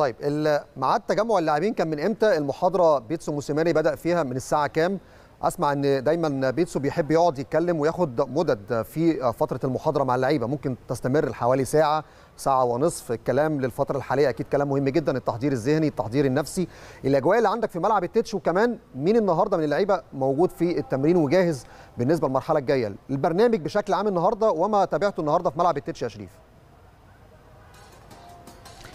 طيب ميعاد تجمع اللاعبين كان من امتى المحاضره بيتسو موسيماني بدا فيها من الساعه كام اسمع ان دايما بيتسو بيحب يقعد يتكلم وياخد مدد في فتره المحاضره مع اللعيبه ممكن تستمر لحوالي ساعه ساعه ونصف الكلام للفتره الحاليه اكيد كلام مهم جدا التحضير الذهني التحضير النفسي الاجواء اللي عندك في ملعب التتش وكمان مين النهارده من اللعيبه موجود في التمرين وجاهز بالنسبه للمرحله الجايه البرنامج بشكل عام النهارده وما تابعته النهارده في ملعب التتش يا شريف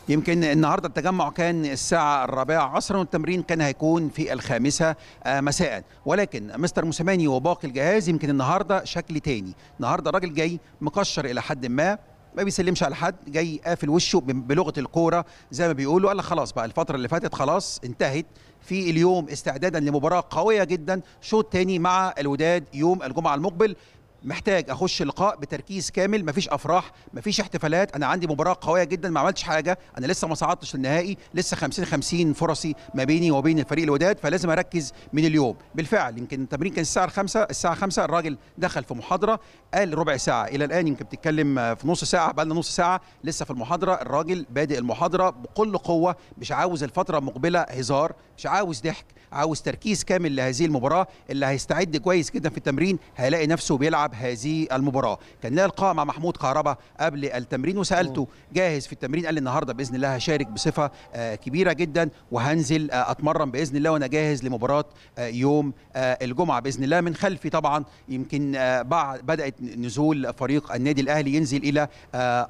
يمكن النهارده التجمع كان الساعه الرابعه عصرا والتمرين كان هيكون في الخامسه آه، مساء ولكن مستر موسيماني وباقي الجهاز يمكن النهارده شكل تاني النهارده الراجل جاي مكشر الى حد ما ما بيسلمش على حد جاي قافل وشه بلغه الكوره زي ما بيقولوا قال خلاص بقى الفتره اللي فاتت خلاص انتهت في اليوم استعدادا لمباراه قويه جدا شوط تاني مع الوداد يوم الجمعه المقبل محتاج اخش لقاء بتركيز كامل مفيش افراح مفيش احتفالات انا عندي مباراه قويه جدا ما عملتش حاجه انا لسه ما صعدتش للنهائي لسه 50 50 فرصي ما بيني وبين الفريق الوداد فلازم اركز من اليوم بالفعل يمكن التمرين كان الساعه 5 الساعه 5 الراجل دخل في محاضره قال ربع ساعه الى الان يمكن بتتكلم في نص ساعه بقى لنا نص ساعه لسه في المحاضره الراجل بادئ المحاضره بكل قوه مش عاوز الفتره المقبله هزار مش عاوز ضحك عاوز تركيز كامل لهذه المباراه اللي هيستعد كويس جدا في التمرين هيلاقي نفسه بيلعب هذه المباراه كان لها لقاء مع محمود كهربا قبل التمرين وسالته جاهز في التمرين قال لي النهارده باذن الله هشارك بصفه آه، كبيره جدا وهنزل آه، اتمرن باذن الله وانا جاهز لمباراه آه، يوم الجمعه باذن الله من خلفي طبعا يمكن بعد بدات نزول فريق النادي الاهلي ينزل الى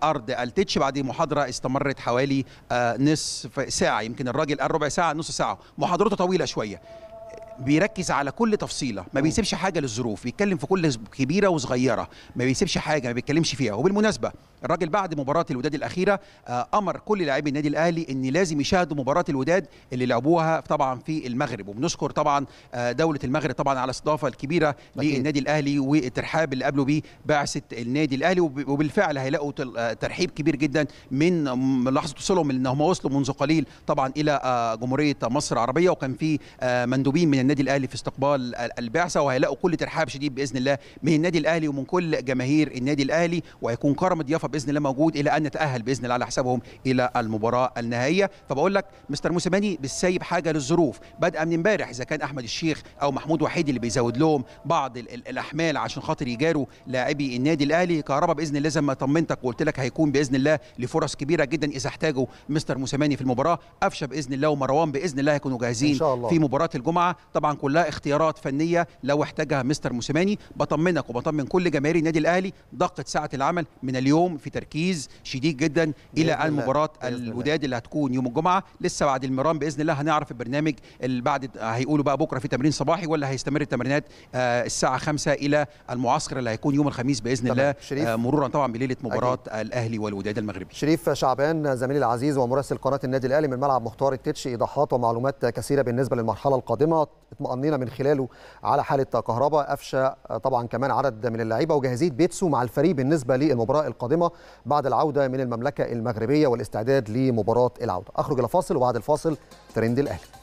ارض التتش بعد محاضره استمرت حوالي نصف ساعه يمكن الراجل قال ربع ساعه نص ساعه محاضرته طويله شويه بيركز على كل تفصيله ما بيسيبش حاجه للظروف بيتكلم في كل كبيره وصغيره ما بيسيبش حاجه ما بيتكلمش فيها وبالمناسبه الراجل بعد مباراه الوداد الاخيره آه، امر كل لاعبي النادي الاهلي ان لازم يشاهدوا مباراه الوداد اللي لعبوها طبعا في المغرب وبنشكر طبعا آه، دوله المغرب طبعا على الاستضافه الكبيره للنادي الاهلي والترحاب اللي قبله بيه بعثه النادي الاهلي وبالفعل هيلاقوا آه، ترحيب كبير جدا من لحظه وصولهم ان هم وصلوا منذ قليل طبعا الى جمهوريه مصر العربيه وكان في مندوبين من النادي الاهلي في استقبال البعثه وهيلاقوا كل ترحاب شديد باذن الله من النادي الاهلي ومن كل جماهير النادي الاهلي وهيكون كرم ضيافه باذن الله موجود الى ان نتاهل باذن الله على حسابهم الى المباراه النهائيه فبقول لك مستر موسيماني بالسايب حاجه للظروف بادئه من امبارح اذا كان احمد الشيخ او محمود وحيد اللي بيزود لهم بعض الاحمال عشان خاطر يجاروا لاعبي النادي الاهلي كهربا باذن الله زي ما طمنتك وقلت لك هيكون باذن الله لفرص كبيره جدا اذا احتاجوا مستر موسيماني في المباراه قفشه باذن الله ومروان باذن الله هيكونوا جاهزين الله. في مباراه الجمعه طبعا كلها اختيارات فنيه لو احتاجها مستر موسيماني بطمنك وبطمن كل جماهير النادي الاهلي ضاقت ساعه العمل من اليوم في تركيز شديد جدا الى المباراه الوداد اللي هتكون يوم الجمعه لسه بعد المران باذن الله هنعرف البرنامج اللي بعد هيقولوا بقى بكره في تمرين صباحي ولا هيستمر التمرينات آه، الساعه 5 الى المعسكر اللي هيكون يوم الخميس باذن الله شريف. آه، مرورا طبعا بليله مباراه أجل. الاهلي والوداد المغربي شريف شعبان زميلي العزيز ومراسل قناه النادي الاهلي من ملعب مختار التتش ايضاحات ومعلومات كثيره بالنسبه للمرحله القادمه اطمئنينا من خلاله على حاله كهربا قفشه طبعا كمان عدد من اللعيبه وجاهزيه بيتسو مع الفريق بالنسبه للمباراه القادمه العاصمة بعد العودة من المملكة المغربية والاستعداد لمباراة العودة أخرج إلى فاصل وبعد الفاصل ترند الأهلي